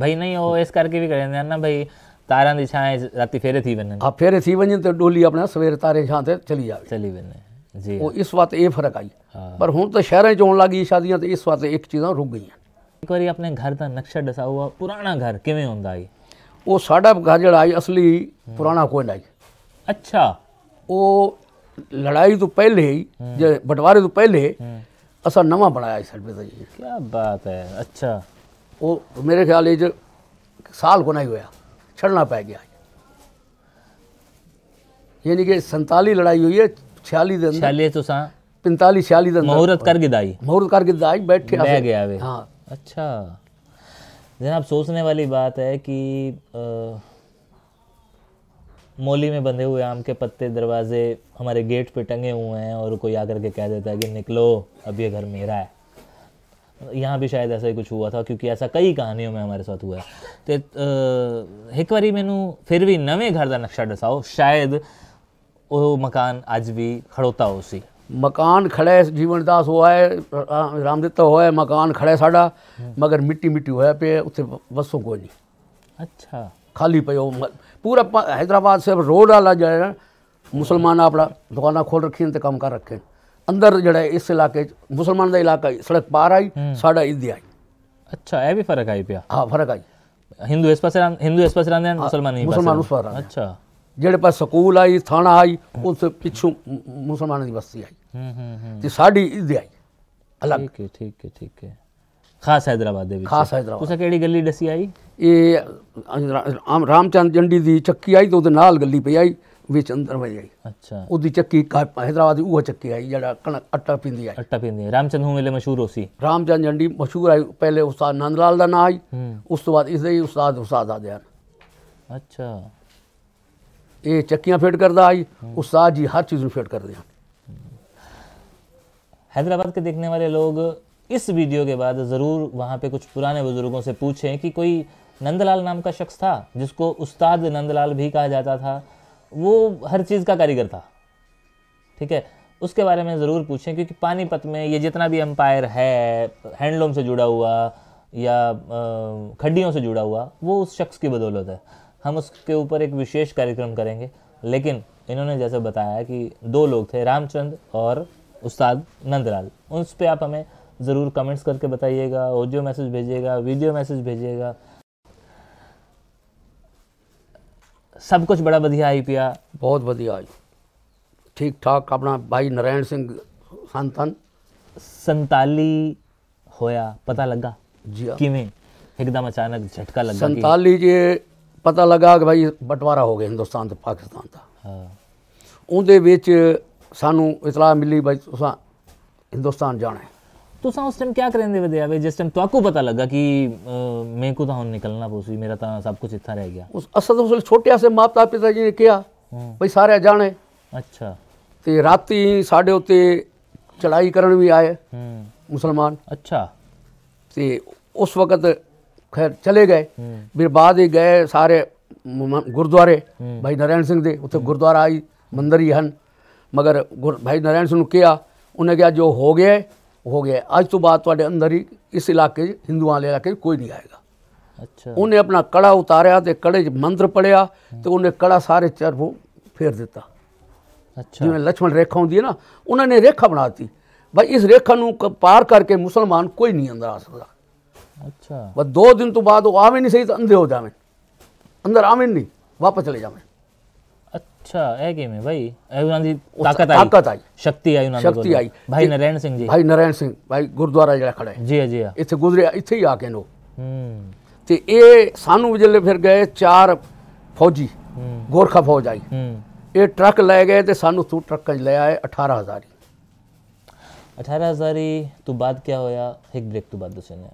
ਭਾਈ ਨਹੀਂ ਉਹ ਇਸ ਕਰਕੇ ਵੀ ਕਰਦੇ ਹਨ ਨਾ ਭਾਈ ਤਾਰਾਂ ਦੀ ਛਾਂ ਰਾਤੀ ਫੇਰੇ ਥੀ ਬੰਨਣ ਆ ਫੇਰੇ ਥੀ ਬੰਨਣ ਤੇ ਡੋਲੀ ਆਪਣਾ ਸਵੇਰ ਤਾਰੇ ਛਾਂ ਤੇ ਚਲੀ ਜਾਵੇ ਚਲੀ ਬੰਨਣ ਜੀ ਉਹ ਇਸ ਵਾਰ ਇਹ ਫਰਕ ਆਈ ਪਰ ਹੁਣ ਤਾਂ ਸ਼ਹਿਰਾਂ 'ਚ ਆਉਣ ਲੱਗੀ ਸ਼ਾਦੀਆਂ ਤੇ ਇਸ ਵਾਰ ਇੱਕ ਚੀਜ਼ਾਂ ਰੁਕ ਗਈਆਂ ਇੱਕ ਵਾਰੀ ਆਪਣੇ ਘਰ ਦਾ ਨਕਸ਼ਾ ਦਸਾ ਹੁਆ ਪੁਰਾਣਾ ਘਰ ਕਿਵੇਂ ਹੁੰਦਾ ਹੈ ਉਹ ਸਾਡਾ ਘਰ ਜਿਹੜਾ ਹੈ ਅਸਲੀ ਪੁਰਾਣਾ ਕੋਈ ਨਹੀਂ ਅੱਛਾ ਉਹ ਲੜਾਈ ਤੋਂ ਪਹਿਲੇ ਹੀ ਜੇ ਬਟਵਾਰੇ ਤੋਂ ਪਹਿਲੇ असा नवा बनाया इस साइड पे क्या बात है अच्छा वो मेरे ख्याल ये साल को नहीं होया छड़ना पै गया यानी कि संताली लड़ाई हुई है छियाली दिन छियाली तो सा पैंतालीस छियालीस दिन मुहूर्त कर गिदाई मुहूर्त कर गिदाई बैठ के गया वे हाँ अच्छा जनाब सोचने वाली बात है कि आ, मोली में बंधे हुए आम के पत्ते दरवाजे हमारे गेट पे टंगे हुए हैं और कोई आकर के कह देता है कि निकलो अब ये घर मेरा है यहाँ भी शायद ऐसा ही कुछ हुआ था क्योंकि ऐसा कई कहानियों में हमारे साथ हुआ है तो एक बार मैनू फिर भी नवे घर का नक्शा दसाओ शायद वो मकान अज भी खड़ोता हो सी मकान ਮਕਾਨ ਖੜਾ ਜੀਵਨਦਾਸ है ਹੈ ਰਾਮਦਿੱਤਾ है ਮਕਾਨ ਖੜਾ ਸਾਡਾ मिट्टी मिट्टी ਮਿੱਟੀ ਹੋਇਆ उसे ਉੱਥੇ को नहीं अच्छा खाली पे हो पूरा हैदराबाद से रोड वाला जो है मुसलमान अपना दुकाना खोल रखी तो कम कर रखे अंदर जो इस इलाके मुसलमान का इलाका सड़क पार आई हम्म। साढ़ा इधी अच्छा, आई अच्छा यह भी फर्क आई पे हाँ फर्क आई हिंदू इस पास हिंदू इस पासे रहंदे हाँ, मुसलमान मुसलमान उस पार अच्छा जेडे पास स्कूल आई थाना आई उस पिछू मुसलमान की बस्ती आई तो साढ़ी ਤੇ आई अलग ठीक है ठीक है ਠੀਕ ਹੈ ਖਾਸ ਹైదరాబాద్ ਦੇ ਵਿੱਚ ਖਾਸ ਹైదరాబాద్ ਤੁਸੀਂ ਕਿਹੜੀ ਗੱਲੀ ਦੱਸੀ ਆਈ ਇਹ ਰਾਮਚੰਦ ਜੰਡੀ ਦੀ ਚੱਕੀ ਆਈ ਤੇ ਉਹਦੇ ਨਾਲ ਗੱਲੀ ਪਈ ਆਈ ਵਿੱਚ ਅੰਦਰ ਵਜ ਗਈ ਅੱਛਾ ਉਹਦੀ ਚੱਕੀ ਹైదరాబాద్ ਦੀ ਉਹ ਚੱਕੀ ਆਈ ਜਿਹੜਾ ਕਣਕ ਅੱਟਾ ਪਿੰਦੀ ਆਈ ਅੱਟਾ ਪਿੰਦੀ ਰਾਮਚੰਦ ਹੂੰ ਵੇਲੇ ਮਸ਼ਹੂਰ ਹੋ ਸੀ ਰਾਮਚੰਦ ਜੰਡੀ ਮਸ਼ਹੂਰ ਆਈ ਪਹਿਲੇ ਉਸਤਾਦ ਨੰਦ ਲਾਲ ਦਾ ਨਾਂ ਆਈ ਉਸ ਤੋਂ ਬਾਅਦ ਇਸ ਦੇ ਉਸਤਾਦ ਉਸਤਾਦ ਆ ਹਨ ਅੱਛਾ ਇਹ ਚੱਕੀਆਂ ਫਿਟ ਕਰਦਾ ਆਈ ਉਸਤਾਦ ਜੀ ਹਰ ਚੀਜ਼ ਨੂੰ ਫਿਟ ਕਰਦੇ ਆ ਹైదరాబాద్ ਕੇ ਦੇਖਣ ਵਾਲੇ ਲੋਕ इस वीडियो के बाद ज़रूर वहाँ पे कुछ पुराने बुज़ुर्गों से पूछें कि कोई नंदलाल नाम का शख्स था जिसको उस्ताद नंदलाल भी कहा जाता था वो हर चीज़ का कारीगर था ठीक है उसके बारे में ज़रूर पूछें क्योंकि पानीपत में ये जितना भी एम्पायर है हैंडलूम से जुड़ा हुआ या खड्डियों से जुड़ा हुआ वो उस शख्स की बदौलत है हम उसके ऊपर एक विशेष कार्यक्रम करेंगे लेकिन इन्होंने जैसे बताया कि दो लोग थे रामचंद और उस्ताद नंदलाल उस पर आप हमें ज़रूर कमेंट्स करके बताइएगा ऑडियो मैसेज भेजिएगा वीडियो मैसेज भेजिएगा ਸਭ ਕੁਝ ਬੜਾ ਵਧੀਆ ਆਈ ਪਿਆ ਬਹੁਤ ਵਧੀਆ ਠੀਕ ਠਾਕ ਆਪਣਾ ਭਾਈ ਨਰੈਣ ਸਿੰਘ ਸੰਤਨ 47 ਹੋਇਆ ਪਤਾ ਲੱਗਾ ਜੀ ਕਿਵੇਂ ਇੱਕਦਮ ਅਚਾਨਕ ਝਟਕਾ ਲੱਗਾ 47 ਜੇ ਪਤਾ ਲੱਗਾ ਕਿ ਭਾਈ ਬਟਵਾਰਾ ਹੋ ਗਿਆ ਹਿੰਦੁਸਤਾਨ ਤੇ ਪਾਕਿਸਤਾਨ ਦਾ ਹਾਂ ਉਹਦੇ ਵਿੱਚ ਸਾਨੂੰ ਇਤਲਾਹ ਮਿਲੀ ਭਾਈ ਤੁਸੀਂ ਹਿੰਦੁਸਤਾਨ ਜਾਣਾ ਹੈ ਤੁਸੀਂ ਉਸ ਟਾਈਮ ਕੀ ਕਰਨ ਦੇ ਵਦੇ ਆਵੇ ਜਿਸ ਟਾਈਮ ਤੁਹਾਨੂੰ ਪਤਾ ਲੱਗਾ ਕਿ ਮੈਂ ਕੋ ਤਾਂ ਹੁਣ ਨਿਕਲਣਾ ਪੋਸੀ ਮੇਰਾ ਤਾਂ ਸਭ ਕੁਝ ਇੱਥਾ ਰਹਿ ਗਿਆ ਉਸ ਅਸਲ ਉਸ ਛੋਟਿਆ ਸੇ ਮਾਪਤਾ ਪਿਤਾ ਜੀ ਨੇ ਕਿਹਾ ਭਈ ਸਾਰੇ ਜਾਣੇ ਅੱਛਾ ਤੇ ਰਾਤੀ ਸਾਡੇ ਉੱਤੇ ਚੜਾਈ ਕਰਨ ਵੀ ਆਏ ਹੂੰ ਮੁਸਲਮਾਨ ਅੱਛਾ ਤੇ ਉਸ ਵਕਤ ਖੈਰ ਚਲੇ ਗਏ ਫਿਰ ਬਾਅਦ ਹੀ ਗਏ ਸਾਰੇ ਗੁਰਦੁਆਰੇ ਭਾਈ ਨਰੈਣ ਸਿੰਘ ਦੇ ਉੱਥੇ ਗੁਰਦੁਆਰਾ ਆਈ ਮੰਦਰ ਹੀ ਹਨ ਮਗਰ ਭਾਈ ਨਰੈਣ ਸਿੰਘ ਨੂੰ ਕਿਹਾ ਉਹਨੇ ਕਿਹਾ ਜੋ ਹੋ ਗਿਆ हो गया अज तो बात अंदर ही इस इलाके हिंदू वाले इलाके कोई नहीं आएगा अच्छा उन्हें अपना कड़ा उतारिया तो कड़े मंत्र पढ़िया तो उन्हें कड़ा सारे चर वो फेर देता अच्छा जिन्हें लक्ष्मण रेखा होती ना उन्होंने रेखा बना दी भाई इस रेखा न पार करके मुसलमान कोई नहीं अंदर आ सकता अच्छा दो दिन तो बाद आवे नहीं सही तो अंधे हो जावे अंदर आवे नहीं वापस चले जावे ਅੱਛਾ ਇਹ ਕਿਵੇਂ ਭਾਈ ਇਹ ਉਹਨਾਂ ਦੀ ਤਾਕਤ ਆਈ ਤਾਕਤ ਆਈ ਸ਼ਕਤੀ ਆਈ ਉਹਨਾਂ ਦੀ ਸ਼ਕਤੀ ਆਈ ਭਾਈ ਨਰੈਣ ਸਿੰਘ ਜੀ ਭਾਈ ਨਰੈਣ ਸਿੰਘ ਭਾਈ ਗੁਰਦੁਆਰਾ ਜਿਹੜਾ ਖੜਾ ਹੈ ਜੀ ਜੀ ਇੱਥੇ ਗੁਜ਼ਰੇ ਇੱਥੇ ਹੀ ਆ ਕੇ ਨੋ ਹੂੰ ਤੇ ਇਹ ਸਾਨੂੰ ਵਜਲੇ ਫਿਰ ਗਏ ਚਾਰ ਫੌਜੀ ਗੋਰਖਾ ਫੌਜ ਆਈ ਹੂੰ ਇਹ ਟਰੱਕ ਲੈ ਗਏ ਤੇ ਸਾਨੂੰ ਤੋਂ ਟਰੱਕਾਂ 'ਚ ਲੈ ਆਏ 18000 18000 ਤੋਂ ਬਾਅਦ ਕੀ ਹੋਇਆ ਇੱਕ ਬ੍ਰੇਕ ਤੋਂ ਬਾਅਦ ਦੱਸਣਾ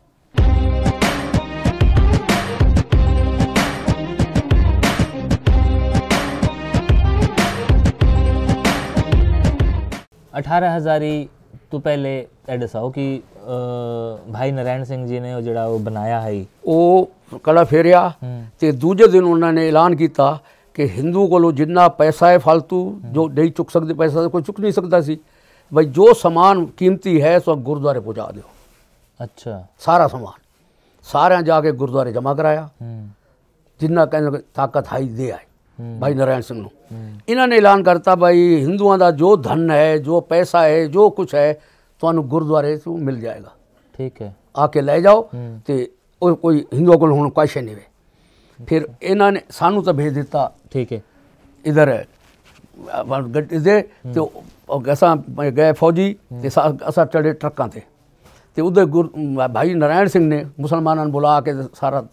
18 ਹਜ਼ਾਰੀ ਤੋਂ ਪਹਿਲੇ ਇਹ ਦੱਸੋ ਕਿ ਭਾਈ ਨਰੈਣ ਸਿੰਘ ਜੀ ਨੇ ਉਹ ਜਿਹੜਾ ਉਹ ਬਣਾਇਆ ਹੈ ਉਹ ਕਲਾ ਫੇਰਿਆ ਤੇ ਦੂਜੇ ਦਿਨ ਉਹਨਾਂ ਨੇ ਐਲਾਨ ਕੀਤਾ ਕਿ ਹਿੰਦੂ ਕੋਲੋਂ ਜਿੰਨਾ ਪੈਸਾ ਹੈ ਫालतू ਜੋ ਨਹੀਂ ਚੁੱਕ ਸਕਦੇ ਪੈਸਾ ਕੋਈ ਚੁੱਕ ਨਹੀਂ ਸਕਦਾ ਸੀ ਭਾਈ ਜੋ ਸਮਾਨ ਕੀਮਤੀ ਹੈ ਸੋ ਗੁਰਦੁਆਰੇ ਪਹੁੰਚਾ ਦਿਓ ਅੱਛਾ ਸਾਰਾ ਸਮਾਨ ਸਾਰਿਆਂ ਜਾ ਕੇ ਗੁਰਦੁਆਰੇ ਜਮ੍ਹਾਂ ਕਰਾਇਆ ਜਿੰਨਾ ਕਹਿੰਦੇ ਤਾਕਤ ਹਾਈ ਦੇ ਆਏ ਭਾਈ ਨਰਾਇਣ ਸਿੰਘ ਨੂੰ ਇਹਨਾਂ ਨੇ ਐਲਾਨ ਕਰਤਾ ਭਾਈ ਹਿੰਦੂਆਂ ਦਾ ਜੋ ਧਨ ਹੈ ਜੋ ਪੈਸਾ ਹੈ ਜੋ ਕੁਝ ਹੈ ਤੁਹਾਨੂੰ ਗੁਰਦੁਆਰੇ ਤੋਂ ਮਿਲ ਜਾਏਗਾ ਠੀਕ ਹੈ ਆ ਕੇ ਲੈ ਜਾਓ ਤੇ ਉਹ ਕੋਈ ਹਿੰਦੂ ਕੋਲ ਹੁਣ ਕੁਛ ਨਹੀਂ ਵੇ ਫਿਰ ਇਹਨਾਂ ਨੇ ਸਾਨੂੰ ਤਾਂ ਭੇਜ ਦਿੱਤਾ ਠੀਕ ਹੈ ਇਧਰ ਦੇ ਤੇ ਅਸਾਂ ਗਏ ਫੌਜੀ ਤੇ ਅਸਾਂ ਚੜੇ ਟਰੱਕਾਂ ਤੇ ਤੇ ਉਹਦੇ ਭਾਈ ਨਰਾਇਣ ਸਿੰਘ ਨੇ ਮੁਸਲਮਾਨਾਂ ਨੂੰ ਬੁਲਾ ਕੇ ਸਾਰਾ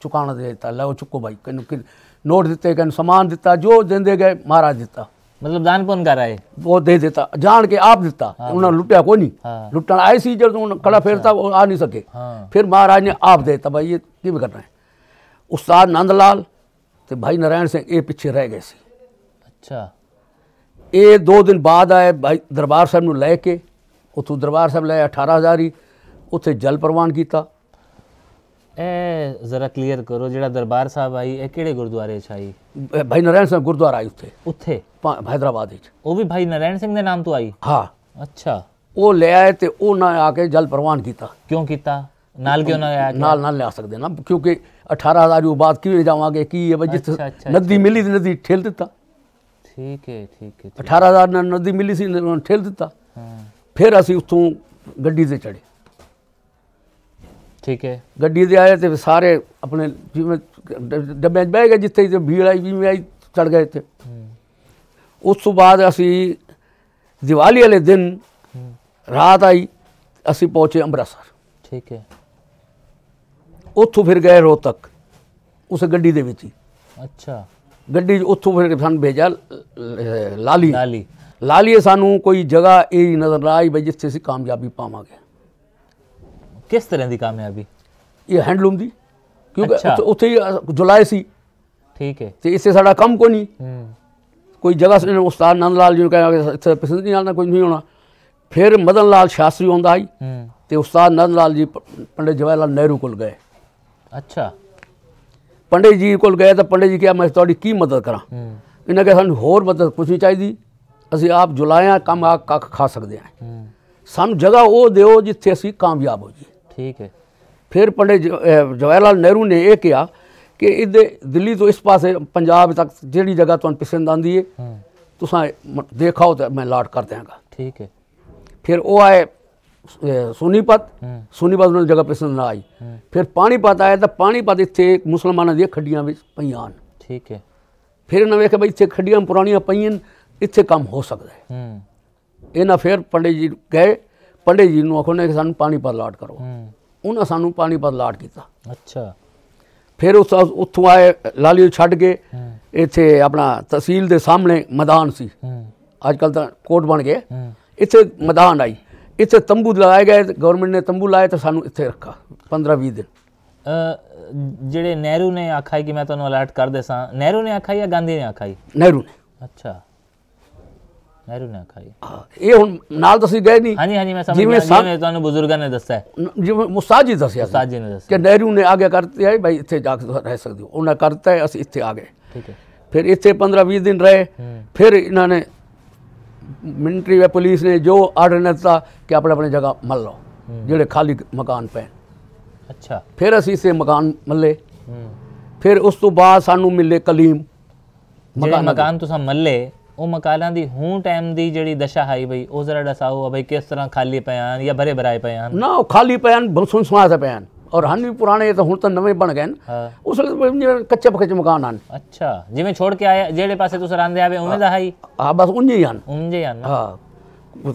ਚੁਕਾਣਾ ਦੇ ਦਿੱਤਾ ਲਓ ਚੁੱਕੋ ਭਾਈ ਕਿਨੂੰ ਨੋਟ ਦਿੱਤੇ ਗਏ ਸਮਾਨ ਦਿੱਤਾ ਜੋ ਦਿੰਦੇ ਗਏ ਮਹਾਰਾਜ ਦਿੱਤਾ ਮਤਲਬ ਦਾਨ ਕੌਣ ਕਰਾਏ ਉਹ ਦੇ ਦਿੱਤਾ ਜਾਣ ਕੇ ਆਪ ਦਿੱਤਾ ਉਹਨਾਂ ਲੁੱਟਿਆ ਕੋਈ ਨਹੀਂ ਲੁੱਟਣ ਆਏ ਸੀ ਜਦੋਂ ਕਲਾ ਫੇਰਤਾ ਉਹ ਆ ਨਹੀਂ ਸਕੇ ਫਿਰ ਮਹਾਰਾਜ ਨੇ ਆਪ ਦਿੱਤਾ ਭਾਈ ਇਹ ਕੀ ਕਰਨਾ ਹੈ ਉਸਤਾਦ ਨੰਦ ਲਾਲ ਤੇ ਭਾਈ ਨਰਾਇਣ ਸਿੰਘ ਇਹ ਪਿੱਛੇ ਰਹਿ ਗਏ ਸੀ ਅੱਛਾ ਇਹ 2 ਦਿਨ ਬਾਅਦ ਆਏ ਭਾਈ ਦਰਬਾਰ ਸਾਹਿਬ ਨੂੰ ਲੈ ਕੇ ਉਥੋਂ ਦਰਬਾਰ ਸਾਹਿਬ ਲੈ 18000 ਹੀ ਉੱਥੇ ਜਲ ਪ੍ਰਵਾਨ ਕੀਤਾ ਇਹ ਜ਼ਰਾ ਕਲੀਅਰ ਕਰੋ ਜਿਹੜਾ ਦਰਬਾਰ ਸਾਹਿਬ ਆਈ ਇਹ ਕਿਹੜੇ ਗੁਰਦੁਆਰੇ ਚ ਆਈ ਭਾਈ ਨਰੈਣ ਸਿੰਘ ਗੁਰਦੁਆਰਾ ਆਈ ਉੱਥੇ ਉੱਥੇ ਹైదరాబాద్ ਵਿੱਚ ਉਹ ਵੀ ਭਾਈ ਨਰੈਣ ਸਿੰਘ ਦੇ ਨਾਮ ਤੋਂ ਆਈ ਹਾਂ ਅੱਛਾ ਉਹ ਲੈ ਆਏ ਤੇ ਉਹਨਾਂ ਆ ਕੇ ਜਲ ਪ੍ਰਵਾਨ ਕੀਤਾ ਕਿਉਂ ਕੀਤਾ ਨਾਲ ਕਿਉਂ ਨਾ ਆਇਆ ਨਾਲ ਨਾਲ ਲਿਆ ਸਕਦੇ ਨਾ ਕਿਉਂਕਿ 18000 ਦੀ ਬਾਤ ਕਿਵੇਂ ਜਾਵਾਂਗੇ ਕੀ ਹੈ ਜਿੱਥੇ ਨਦੀ ਮਿਲੀ ਤੇ ਨਦੀ ਠੇਲ ਦਿੱਤਾ ਠੀਕ ਹੈ ਠੀਕ ਹੈ 18000 ਨਾਲ ਨਦੀ ਮਿਲੀ ਸੀ ਠੇਲ ਦਿੱਤਾ ਫਿਰ ਅਸੀਂ ਉੱਥੋਂ ਗੱਡੀ ਤੇ ਚੜੇ ਠੀਕ ਹੈ ਗੱਡੀ ਦੇ ਆਏ ਤੇ ਸਾਰੇ ਆਪਣੇ ਜਿਵੇਂ ਡੱਬੇ ਬਹਿ ਗਏ ਜਿੱਥੇ ਜਿੱਥੇ ਭੀੜ ਆਈ ਜਿਵੇਂ ਆਈ ਚੜ ਗਏ ਤੇ ਉਸ ਤੋਂ ਬਾਅਦ ਅਸੀਂ ਦੀਵਾਲੀ ਵਾਲੇ ਦਿਨ ਰਾਤ ਆਈ ਅਸੀਂ ਪਹੁੰਚੇ ਅੰਮ੍ਰਿਤਸਰ ਠੀਕ ਹੈ ਉੱਥੋਂ ਫਿਰ ਗਏ ਰੋਤਕ ਉਸ ਗੱਡੀ ਦੇ ਵਿੱਚ ਹੀ ਅੱਛਾ ਗੱਡੀ ਉੱਥੋਂ ਫਿਰ ਸਾਨੂੰ ਭੇਜਿਆ ਲਾਲੀ ਲਾਲੀ ਲਾਲੀ ਸਾਨੂੰ ਕੋਈ ਜਗ੍ਹਾ ਇਹ ਨਜ਼ਰ ਨਾ ਆਈ ਬਈ ਜਿੱਥੇ ਅਸੀਂ ਕਾਮਯਾਬੀ ਪਾਵਾਂਗੇ ਕਿਸ ਤਰ੍ਹਾਂ ਦੀ ਕਾਮਯਾਬੀ ਇਹ ਹੈਂਡਲੂਮ ਦੀ ਕਿਉਂਕਿ ਉੱਥੇ ਹੀ ਜੁਲਾਈ ਸੀ ਠੀਕ ਹੈ ਤੇ ਇਸੇ ਸਾਡਾ ਕੰਮ ਕੋਈ ਨਹੀਂ ਕੋਈ ਜਗ੍ਹਾ ਸੇ ਉਸਤਾਦ ਨੰਦ ਲਾਲ ਜੀ ਨੂੰ ਕਹਿੰਦਾ ਇੱਥੇ ਪਸੰਦ ਨਹੀਂ ਆਣਾ ਕੋਈ ਨਹੀਂ ਹੋਣਾ ਫਿਰ ਮਦਨ ਲਾਲ ਸ਼ਾਸਤਰੀ ਆਉਂਦਾ ਆਈ ਤੇ ਉਸਤਾਦ ਨੰਦ ਲਾਲ ਜੀ ਪੰਡਿਤ ਜਵਾਹਰ ਲਾਲ ਨਹਿਰੂ ਕੋਲ ਗਏ ਅੱਛਾ ਪੰਡਿਤ ਜੀ ਕੋਲ ਗਏ ਤਾਂ ਪੰਡਿਤ ਜੀ ਕਿਹਾ ਮੈਂ ਤੁਹਾਡੀ ਕੀ ਮਦਦ ਕਰਾਂ ਇਹਨਾਂ ਕਹਿੰਦੇ ਸਾਨੂੰ ਹੋਰ ਮਦਦ ਪੁੱਛਣੀ ਚਾਹੀਦੀ ਅਸੀਂ ਆਪ ਜੁਲਾਇਆ ਕੰਮ ਆ ਕੱਖ ਖਾ ਸਕਦੇ ਹਾਂ ਸਾਨੂੰ ਜਗ੍ਹਾ ਉਹ ਦਿਓ ਜਿੱਥੇ ਅਸੀਂ ਕਾਮਯਾਬ ਹੋ ਜੀ ਹੈ ਫਿਰ ਪੰਡੇ पंडित ਲਾਲ ਨਹਿਰੂ ਨੇ ਇਹ ਕਿਹਾ ਕਿ ਇਹਦੇ ਦਿੱਲੀ ਤੋਂ ਇਸ ਪਾਸੇ ਪੰਜਾਬ ਤੱਕ ਜਿਹੜੀ ਜਗ੍ਹਾ ਤੁਹਾਨੂੰ ਪਸੰਦ ਆਂਦੀ ਏ ਤੁਸੀਂ ਦੇਖਾਓ ਤੇ ਮੈਂ ਲਾਟ ਕਰ ਦਿਆਂਗਾ ਠੀਕ ਹੈ ਫਿਰ ਉਹ ਆਏ ਸੋਨੀਪਤ ਸੋਨੀਪਤ ਨੂੰ ਜਗ੍ਹਾ ਪਸੰਦ ਨਾ ਆਈ ਫਿਰ ਪਾਣੀਪਤ ਆਇਆ ਤਾਂ ਪਾਣੀਪਤ ਇੱਥੇ ਮੁਸਲਮਾਨਾਂ ਦੀਆਂ ਖੱਡੀਆਂ ਵਿੱਚ ਪਈਆਂ ਠੀਕ ਹੈ ਫਿਰ ਉਹਨਾਂ ਵੇਖਿਆ ਬਈ ਇੱਥੇ ਖੱਡੀਆਂ ਪੁਰਾਣੀਆਂ ਪਈਆਂ ਇੱਥੇ ਕੰਮ ਹੋ ਸਕਦਾ ਹੈ ਇਹਨਾਂ ਫਿਰ ਪੰਡਿਤ ਜੀ ਗਏ ਪੰਡੇ ਜੀ ਨੂੰ ਆਖੋ ਨੇ ਕਿ ਸਾਨੂੰ ਪਾਣੀ ਪਰ ਲਾਟ ਕਰੋ ਉਹਨਾਂ ਸਾਨੂੰ ਪਾਣੀ ਪਰ ਲਾਟ ਕੀਤਾ ਅੱਛਾ ਫਿਰ ਉਸ ਉੱਥੋਂ ਆਏ ਲਾਲੀ ਛੱਡ ਕੇ ਇੱਥੇ ਆਪਣਾ ਤਹਿਸੀਲ ਦੇ ਸਾਹਮਣੇ ਮੈਦਾਨ ਸੀ ਅੱਜ ਕੱਲ ਤਾਂ ਕੋਟ ਬਣ ਗਏ ਇੱਥੇ ਮੈਦਾਨ ਆਈ ਇੱਥੇ ਤੰਬੂ ਲਗਾਏ ਗਏ ਗਵਰਨਮੈਂਟ ਨੇ ਤੰਬੂ ਲਾਏ ਤਾਂ ਸਾਨੂੰ ਇੱਥੇ ਰੱਖਾ 15 20 ਦਿਨ ਜਿਹੜੇ ਨਹਿਰੂ ਨੇ ਆਖਾਈ ਕਿ ਮੈਂ ਤੁਹਾਨੂੰ ਅਲਰਟ ਕਰ ਦੇਸਾਂ ਨਹਿਰੂ ਨੇ ਆਖਾਈ ਜਾਂ ਗਾਂਧੀ ਨੇ ਆਖਾਈ ਨਹਿਰੂ ਨੇ ਅੱਛਾ ਨਹਿਰੂ ਨਾ ਖਾਈ ਇਹ ਹੁਣ ਨਾਲ ਤੁਸੀਂ ਗਏ ਨਹੀਂ ਹਾਂਜੀ ਹਾਂਜੀ ਮੈਂ ਸਮਝ ਜਿਵੇਂ ਜਿਵੇਂ ਤੁਹਾਨੂੰ ਬਜ਼ੁਰਗਾਂ ਨੇ ਦੱਸਿਆ ਜਿਵੇਂ ਮੁਸਾਜ ਜੀ ਦੱਸਿਆ ਮੁਸਾਜ ਜੀ ਨੇ ਦੱਸਿਆ ਕਿ ਨਹਿਰੂ ਨੇ ਆਗੇ ਕਰਤੇ ਹੈ ਭਾਈ ਇੱਥੇ ਜਾ ਕੇ ਰਹਿ ਸਕਦੇ ਹੋ ਉਹਨਾਂ ਕਰਤਾ ਹੈ ਅਸੀਂ ਇੱਥੇ ਆ ਗਏ ਠੀਕ ਹੈ ਫਿਰ ਇੱਥੇ 15 20 ਦਿਨ ਰਹੇ ਫਿਰ ਇਹਨਾਂ ਨੇ मिलिट्री व पुलिस ने जो ऑर्डनेंस था कि अपने अपने जगह मल लो जोड़े खाली मकान पे अच्छा फिर असी से मकान मले फिर उस तो बाद सानू मिले कलीम मकान मकान तो मले ਉਹ ਮਕਾਲਾਂ ਦੀ ਹੂੰ ਟਾਈਮ ਦੀ ਜਿਹੜੀ ਦਸ਼ਾ ਹਾਈ ਬਈ ਉਹ ਜ਼ਰਾ ਦਸਾਓ ਬਈ ਕਿਸ ਤਰ੍ਹਾਂ ਖਾਲੀ ਹਨ ਜਾਂ ਭਰੇ ਭਰਾਏ ਹਨ ਨਾ ਉਹ ਖਾਲੀ ਪਿਆਨ ਬਲਸੁਨ ਸਮਾਸ ਪਿਆਨ ਔਰ ਹਨ ਵੀ ਪੁਰਾਣੇ ਤਾਂ ਹੁਣ ਤਾਂ ਨਵੇਂ ਬਣ ਗਏ ਹਨ ਉਸ ਵੇਲੇ ਕੱਚੇ ਪੱਕੇ ਮਕਾਨ ਹਨ ਅੱਛਾ ਜਿਵੇਂ ਛੋੜ ਕੇ ਆਏ ਜਿਹੜੇ ਪਾਸੇ ਤੁਸੀਂ ਰਾਂਦੇ ਆਵੇ ਉਹਨੇ ਦਾ ਹਾਈ ਹਾਂ ਬਸ ਉੰਜੇ ਹੀ ਹਨ ਉੰਜੇ ਹਨ ਹਾਂ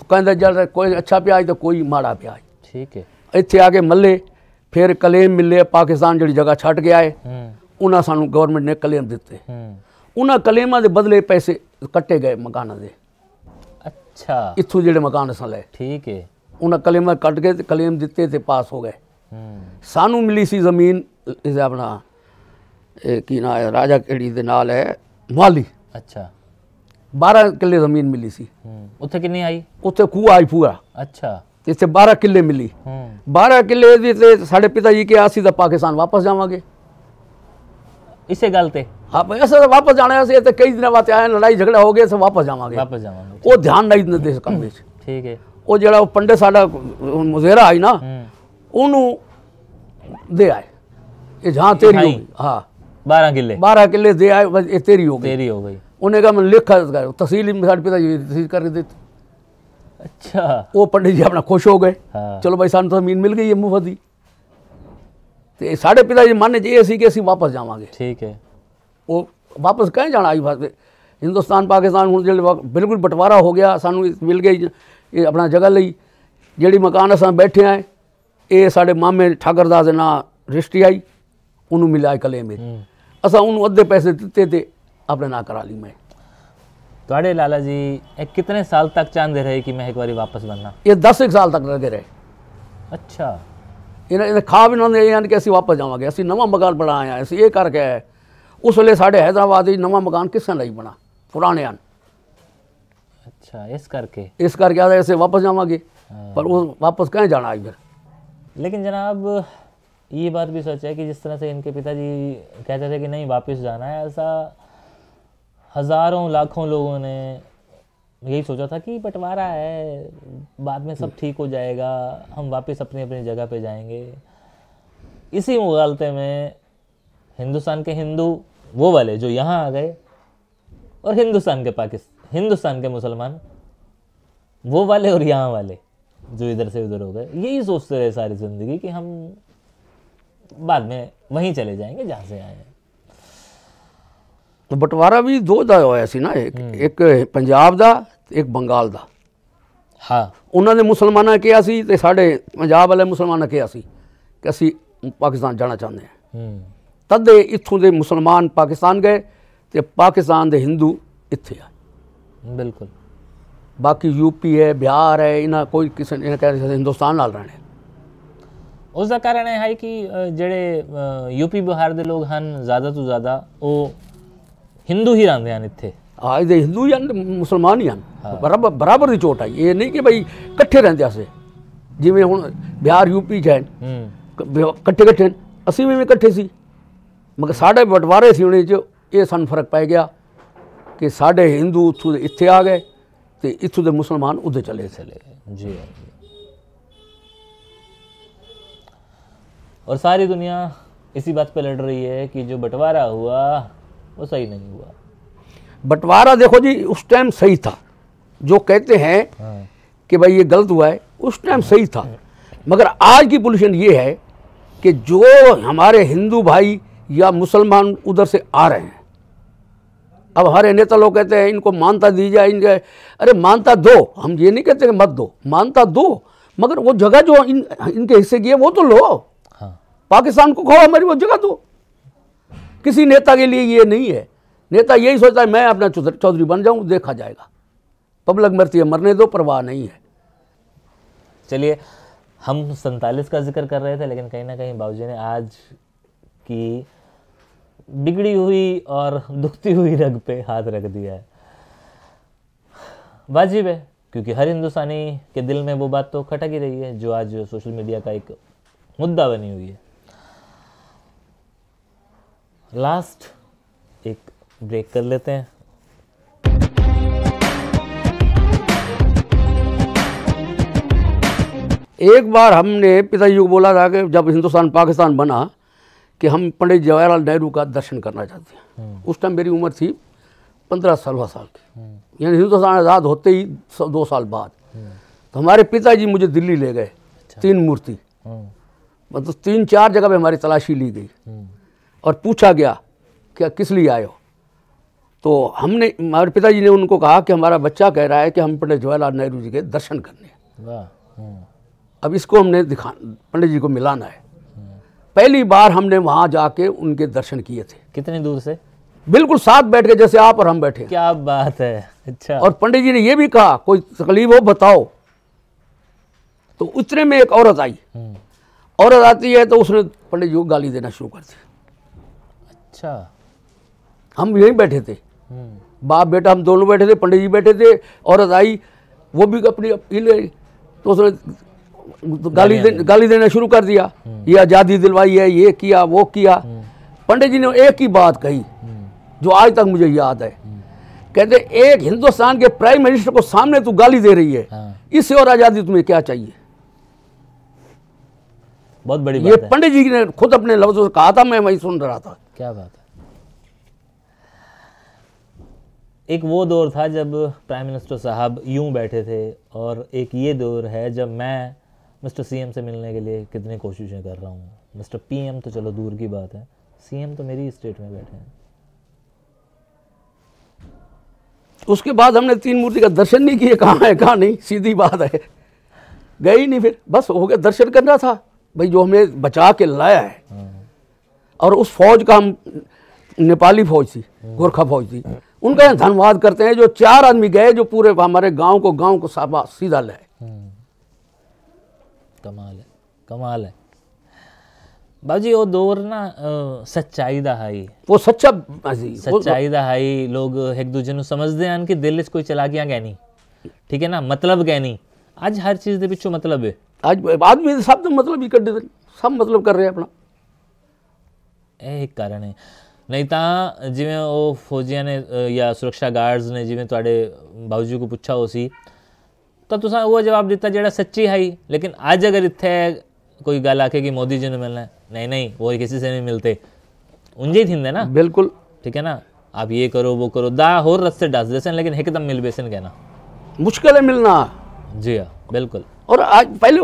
ਕਹਿੰਦਾ ਜਲ ਕੋਈ ਅੱਛਾ ਪਿਆਜ ਤਾਂ ਕੋਈ ਮਾੜਾ ਪਿਆਜ ਠੀਕ ਹੈ ਇੱਥੇ ਆ ਕੇ ਮੱਲੇ ਫਿਰ ਕਲੇਮ ਮਿਲੇ ਪਾਕਿਸਤਾਨ ਜਿਹੜੀ ਜਗ੍ਹਾ ਛੱਡ ਕੇ ਆਏ ਉਹਨਾਂ ਸਾਨੂੰ ਗਵਰਨਮੈਂਟ ਨੇ ਕਲੇਮ ਦਿੱਤੇ ਉਹਨਾਂ ਕਲੇਮਾਂ ਦੇ ਬਦਲੇ ਪੈਸੇ ਕੱਟੇ ਗਏ ਮਕਾਨਾਂ ਦੇ ਅੱਛਾ ਇੱਥੋਂ ਜਿਹੜੇ ਮਕਾਨ ਅਸਾਂ ਲਏ ਠੀਕ ਹੈ ਉਹਨਾਂ ਕਲੇਮਾਂ ਕੱਟ ਕੇ ਕਲੇਮ ਦਿੱਤੇ ਤੇ ਪਾਸ ਹੋ ਗਏ ਸਾਨੂੰ ਮਿਲੀ ਸੀ ਜ਼ਮੀਨ ਇਸ ਆਪਣਾ ਇਹ ਕੀ ਨਾਮ ਹੈ ਰਾਜਾ ਕਿਹੜੀ ਦੇ ਨਾਲ ਹੈ ਮਾਲੀ ਅੱਛਾ 12 ਕਿੱਲੇ ਜ਼ਮੀਨ ਮਿਲੀ ਸੀ ਉੱਥੇ ਕਿੰਨੀ ਆਈ ਉੱਥੇ ਖੂ ਆਈ ਪੂਰਾ ਅੱਛਾ ਤੇ ਇੱਥੇ 12 ਕਿੱਲੇ ਮਿਲੀ 12 ਕਿੱਲੇ ਦੀ ਤੇ ਸਾਡੇ ਪਿਤਾ ਜੀ ਕਿਹਾ ਸੀ ਦਾ ਪਾਕਿਸਤਾਨ ਵਾਪਸ ਜਾਵਾਂਗੇ ਇਸੇ ਗੱਲ ਤੇ ਹਾਂ ਭਾਈ ਅਸਾਂ ਵਾਪਸ ਜਾਣਾ ਸੀ ਇੱਥੇ ਕਈ ਦਿਨਾਂ ਬਾਅਦ ਆਏ ਲੜਾਈ ਝਗੜਾ ਹੋ ਗਿਆ ਅਸੀਂ ਵਾਪਸ ਜਾਵਾਂਗੇ ਵਾਪਸ ਜਾਵਾਂਗੇ ਉਹ ਧਿਆਨ ਨਹੀਂ ਦਿੰਦੇ ਇਸ ਕੰਮ ਵਿੱਚ ਠੀਕ ਹੈ ਉਹ ਜਿਹੜਾ ਪੰਡੇ ਸਾਡਾ ਮੁਜ਼ੇਰਾ ਆਈ ਨਾ ਉਹਨੂੰ ਦੇ ਆਏ ਇਹ ਜਾਂ ਤੇਰੀ ਹੋ ਗਈ ਹਾਂ 12 ਕਿੱਲੇ 12 ਕਿੱਲੇ ਦੇ ਆਏ ਇਹ ਤੇਰੀ ਹੋ ਗਈ ਤੇਰੀ ਹੋ गई उन्हें कहा मैं लिखा तहसील में साढ़े पिताजी तहसील करके देते अच्छा वो पंडित जी अपना खुश हो गए हाँ। चलो भाई सानू जमीन मिल गई है मुफ्त ही ਤੇ ਸਾਡੇ ਪਿਤਾ ਜੀ ਮੰਨ ਜੇ ਅਸੀਂ ਕਿ ਅਸੀਂ ਵਾਪਸ ਜਾਵਾਂਗੇ ਠੀਕ ਹੈ ਉਹ ਵਾਪਸ ਕਹੇ ਜਾਣਾ ਆਈ ਵਾਸਤੇ ਹਿੰਦੁਸਤਾਨ ਪਾਕਿਸਤਾਨ ਹੁਣ ਜਿਹੜੇ ਬਿਲਕੁਲ ਬਟਵਾਰਾ ਹੋ ਗਿਆ ਸਾਨੂੰ ਮਿਲ ਗਈ ਇਹ ਆਪਣਾ ਜਗ੍ਹਾ ਲਈ ਜਿਹੜੀ ਮਕਾਨ ਅਸਾਂ ਬੈਠੇ ਆਏ ਇਹ ਸਾਡੇ ਮਾਮੇ ਠਾਕਰ ਦਾਸ ਦੇ ਨਾਂ ਰਿਸ਼ਤੀ ਆਈ ਉਹਨੂੰ ਮਿਲਿਆ ਕਲੇ ਮੇਰੀ ਅਸਾਂ ਉਹਨੂੰ ਅੱਧੇ ਪੈਸੇ ਦਿੱਤੇ ਤੇ ਆਪਣੇ ਨਾਂ ਕਰਾ ਲਈ ਮੈਂ ਤੁਹਾਡੇ ਲਾਲਾ ਜੀ ਇਹ ਕਿੰਨੇ ਸਾਲ ਤੱਕ ਚਾਹੁੰਦੇ ਰਹੇ ਕਿ ਮੈਂ ਇੱਕ ਵਾਰੀ ਵਾਪਸ ਬੰਨਾ ਇਹ 10 ਸਾਲ ਤੱਕ ਲੱਗੇ ਰਹੇ ਅੱਛਾ इन्हें इन्हें खा भी ना दे कि असी वापस जावे असं नव मकान बनाया असी ये करके आए उस वे साढ़े हैदराबाद नव मकान किसान नहीं बना पुराने हैं अच्छा इस करके इस करके आज ऐसे वापस जावे हाँ। पर उस वापस कहीं जाना फिर लेकिन जनाब ये बात भी सोचा कि जिस तरह से इनके पिताजी कहते थे कि नहीं वापस जाना है ऐसा हज़ारों लाखों लोगों ने यही सोचा था कि बंटवारा है बाद में सब ठीक हो जाएगा हम वापस अपनी अपनी जगह पे जाएंगे इसी मुगालते में हिंदुस्तान के हिंदू वो वाले जो यहाँ आ गए और हिंदुस्तान के पाकिस्तान हिंदुस्तान के मुसलमान वो वाले और यहाँ वाले जो इधर से उधर हो गए यही सोचते रहे सारी ज़िंदगी कि हम बाद में वहीं चले जाएंगे जहाँ से आए हैं ਤਾਂ ਬਟਵਾਰਾ ਵੀ ਦੋ ਦਾ ਹੋਇਆ ਸੀ ਨਾ ਇੱਕ ਇੱਕ ਪੰਜਾਬ ਦਾ ਇੱਕ ਬੰਗਾਲ ਦਾ ਹਾਂ ਉਹਨਾਂ ਦੇ ਮੁਸਲਮਾਨਾਂ ਨੇ ਕਿਹਾ ਸੀ ਤੇ ਸਾਡੇ ਪੰਜਾਬ ਵਾਲੇ ਮੁਸਲਮਾਨਾਂ ਨੇ ਕਿਹਾ ਸੀ ਕਿ ਅਸੀਂ ਪਾਕਿਸਤਾਨ ਜਾਣਾ ਚਾਹੁੰਦੇ ਹਾਂ ਹੂੰ ਤਦ ਇੱਥੋਂ ਦੇ ਮੁਸਲਮਾਨ ਪਾਕਿਸਤਾਨ ਗਏ ਤੇ ਪਾਕਿਸਤਾਨ ਦੇ ਹਿੰਦੂ ਇੱਥੇ ਆ ਬਿਲਕੁਲ ਬਾਕੀ ਯੂਪੀ ਹੈ ਬਿਹਾਰ ਹੈ ਇਹਨਾਂ ਕੋਈ ਕਿਸੇ ਨੇ ਕਹਿੰਦੇ ਹਿੰਦੁਸਤਾਨ ਨਾਲ ਰਹਿਣੇ ਉਸ ਦਾ ਕਾਰਨ ਹੈ ਕਿ ਜਿਹੜੇ ਯੂਪੀ ਬਿਹਾਰ ਦੇ ਲੋਕ ਹਨ ਜ਼ਿਆਦਾ ਤੋਂ ਜ਼ਿਆਦਾ ਉਹ हिंदू ही रहा इतने हाँ इतने हिंदू ही मुसलमान ही हाँ। बराबर बराबर की चोट आई ये नहीं कि भाई कट्ठे रहंदियासीं जिमें हूँ बिहार यूपी जा हम्म। कट्ठे कट्ठे असी भी कट्ठे सी मगर साढ़े बंटवारे से उन्हें यह सन फर्क पै गया कि साढ़े हिंदू उत्थू इतने आ गए तो इतों के मुसलमान उधर चले चले हाँ जी और सारी दुनिया इसी बात पर लड़ रही है कि जो बंटवारा हुआ वो सही नहीं हुआ बंटवारा देखो जी उस टाइम सही था जो कहते हैं हाँ। कि भाई ये गलत हुआ है उस टाइम सही था हाँ। मगर आज की पोजिशन ये है कि जो हमारे हिंदू भाई या मुसलमान उधर से आ रहे हैं अब हमारे नेता लोग कहते हैं इनको मानता दी जाए इनके अरे मानता दो हम ये नहीं कहते कि मत दो मानता दो मगर वो जगह जो इन इनके हिस्से की है वो तो लो हाँ। पाकिस्तान को कहो हमारी वो जगह दो किसी नेता के लिए ये नहीं है नेता यही सोचता है मैं अपना चौधरी बन जाऊँ देखा जाएगा पब्लिक मरती है मरने दो परवाह नहीं है चलिए हम सैतालीस का जिक्र कर रहे थे लेकिन कहीं ना कहीं बाबूजी ने आज की बिगड़ी हुई और दुखती हुई रग पे हाथ रख दिया है वाजिब है क्योंकि हर हिंदुस्तानी के दिल में वो बात तो खटक ही रही है जो आज सोशल मीडिया का एक मुद्दा बनी हुई है लास्ट एक ब्रेक कर लेते हैं एक बार हमने पिताजी को बोला था कि जब हिंदुस्तान पाकिस्तान बना कि हम पंडित जवाहरलाल नेहरू का दर्शन करना चाहते हैं हम्म। उस टाइम मेरी उम्र थी पंद्रह सोलह साल की हम्म। यानी हिंदुस्तान आज़ाद होते ही दो साल बाद हम्म। तो हमारे पिताजी मुझे दिल्ली ले गए अच्छा। तीन मूर्ति मतलब तीन चार जगह पे हमारी तलाशी ली गई और पूछा गया क्या किस लिए आए हो तो हमने हमारे पिताजी ने उनको कहा कि हमारा बच्चा कह रहा है कि हम पंडित जवाहरलाल नेहरू जी के दर्शन करने हम्म। अब इसको हमने दिखा पंडित जी को मिलाना है पहली बार हमने वहाँ जाके उनके दर्शन किए थे कितने दूर से बिल्कुल साथ बैठ के जैसे आप और हम बैठे क्या बात है अच्छा और पंडित जी ने ये भी कहा कोई तकलीफ हो बताओ तो उतने में एक औरत आई हम्म। औरत आती है तो उसने पंडित जी को गाली देना शुरू कर दिया अच्छा हम यहीं बैठे थे हम्म। बाप बेटा हम दोनों बैठे थे पंडित जी बैठे थे औरत आई वो भी अपनी अपील तो उसने गाली दे, गाली देना शुरू कर दिया हम्म। ये आज़ादी दिलवाई है ये किया वो किया हम्म। पंडित जी ने एक ही बात कही जो आज तक मुझे याद है कहते एक हिंदुस्तान के प्राइम मिनिस्टर को सामने तू गाली दे रही है हाँ। इससे और आज़ादी तुम्हें क्या चाहिए बहुत बड़ी ये पंडित जी ने खुद अपने लफ्जों से कहा था मैं वही सुन रहा था क्या बात है एक वो दौर था जब प्राइम मिनिस्टर साहब यूं बैठे थे और एक ये दौर है जब मैं मिस्टर सीएम से मिलने के लिए कितनी कोशिशें कर रहा हूँ मिस्टर पीएम तो चलो दूर की बात है सीएम तो मेरी स्टेट में बैठे हैं उसके बाद हमने तीन मूर्ति का दर्शन नहीं किए कहाँ है कहाँ नहीं सीधी बात है गए ही नहीं फिर बस हो गया दर्शन करना था भाई जो हमने बचा के लाया है हाँ। और उस फौज का हम नेपाली फौज थी गोरखा फौज थी उनका धन्यवाद करते हैं जो चार आदमी गए जो पूरे हमारे गांव को गांव को साबा सीधा लाए हम्म। कमाल है कमाल है बाजी वो दौर ना सच्चाई दा वो सच्चा बाजी सच्चाई दा लोग एक दूजे नु समझदे हैं कि दिल कोई चला गया गैनी ठीक है ना मतलब गैनी आज हर चीज के पिछो मतलब है आज आदमी सब तो मतलब ही कर सब मतलब कर रहे हैं अपना ਇਹ ਇੱਕ ਕਾਰਨ ਹੈ ਨਹੀਂ ਤਾਂ ਜਿਵੇਂ ਉਹ ਫੌਜੀਆਂ ਨੇ ਜਾਂ ਸੁਰੱਖਿਆ ਗਾਰਡਸ ਨੇ ਜਿਵੇਂ ਤੁਹਾਡੇ ਬਾਉਜੀ ਕੋ ਪੁੱਛਾ ਹੋ ਸੀ ਤਾਂ ਤੁਸੀਂ ਉਹ ਜਵਾਬ ਦਿੱਤਾ ਜਿਹੜਾ ਸੱਚੀ ਹੈ ਲੇਕਿਨ ਅੱਜ ਅਗਰ ਇੱਥੇ ਕੋਈ ਗੱਲ ਆਕੇ ਕਿ ਮੋਦੀ ਜੀ ਨੂੰ ਮਿਲਣਾ ਨਹੀਂ ਨਹੀਂ ਉਹ ਕਿਸੇ ਸੇ ਨਹੀਂ ਮਿਲਤੇ ਹੀ ਥਿੰਦੇ ਨਾ ਬਿਲਕੁਲ ਠੀਕ ਹੈ ਨਾ ਆਪ ਇਹ ਕਰੋ ਉਹ ਕਰੋ ਦਾ ਹੋਰ ਰਸਤੇ ਦੱਸ डस ਲੇਕਿਨ ਇੱਕਦਮ ਮਿਲ मिल बेसन कहना मुश्किल है मिलना जी ਬਿਲਕੁਲ ਔਰ ਅੱਜ ਪਹਿਲੇ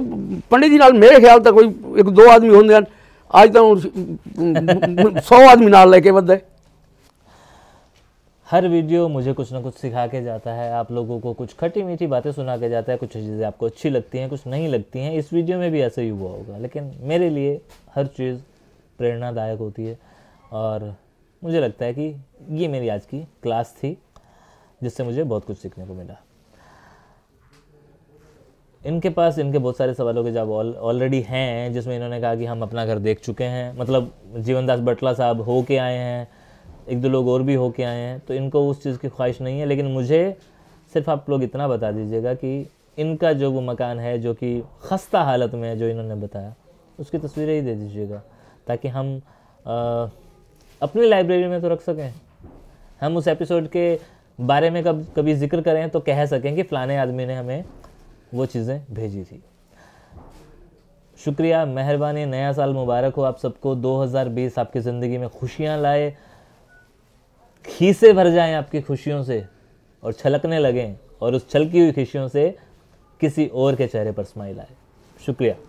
ਪੰਡਿਤ ਜੀ ਨਾਲ ਮੇਰੇ ਖਿਆਲ ਤਾਂ ਕੋਈ ਇੱਕ ਦੋ ਆਦਮੀ ਹੁੰਦੇ होंगे आज तो सौ आदमी नाल लेके बदे हर वीडियो मुझे कुछ ना कुछ सिखा के जाता है आप लोगों को कुछ खट्टी मीठी बातें सुना के जाता है कुछ चीज़ें आपको अच्छी लगती हैं कुछ नहीं लगती हैं इस वीडियो में भी ऐसा ही हुआ होगा लेकिन मेरे लिए हर चीज़ प्रेरणादायक होती है और मुझे लगता है कि ये मेरी आज की क्लास थी जिससे मुझे बहुत कुछ सीखने को मिला इनके पास इनके बहुत सारे सवालों के जवाब ऑलरेडी हैं जिसमें इन्होंने कहा कि हम अपना घर देख चुके हैं मतलब जीवनदास बटला साहब हो के आए हैं एक दो लोग और भी हो के आए हैं तो इनको उस चीज़ की ख्वाहिश नहीं है लेकिन मुझे सिर्फ आप लोग इतना बता दीजिएगा कि इनका जो वो मकान है जो कि खस्ता हालत में है जो इन्होंने बताया उसकी तस्वीरें ही दे दीजिएगा ताकि हम आ, अपनी लाइब्रेरी में तो रख सकें हम उस एपिसोड के बारे में कब कभी जिक्र करें तो कह सकें कि फ़लाने आदमी ने हमें वो चीज़ें भेजी थी शुक्रिया मेहरबानी नया साल मुबारक हो आप सबको 2020 आपकी ज़िंदगी में खुशियाँ लाए खीसे भर जाएं आपकी खुशियों से और छलकने लगें और उस छलकी हुई खुशियों से किसी और के चेहरे पर स्माइल आए शुक्रिया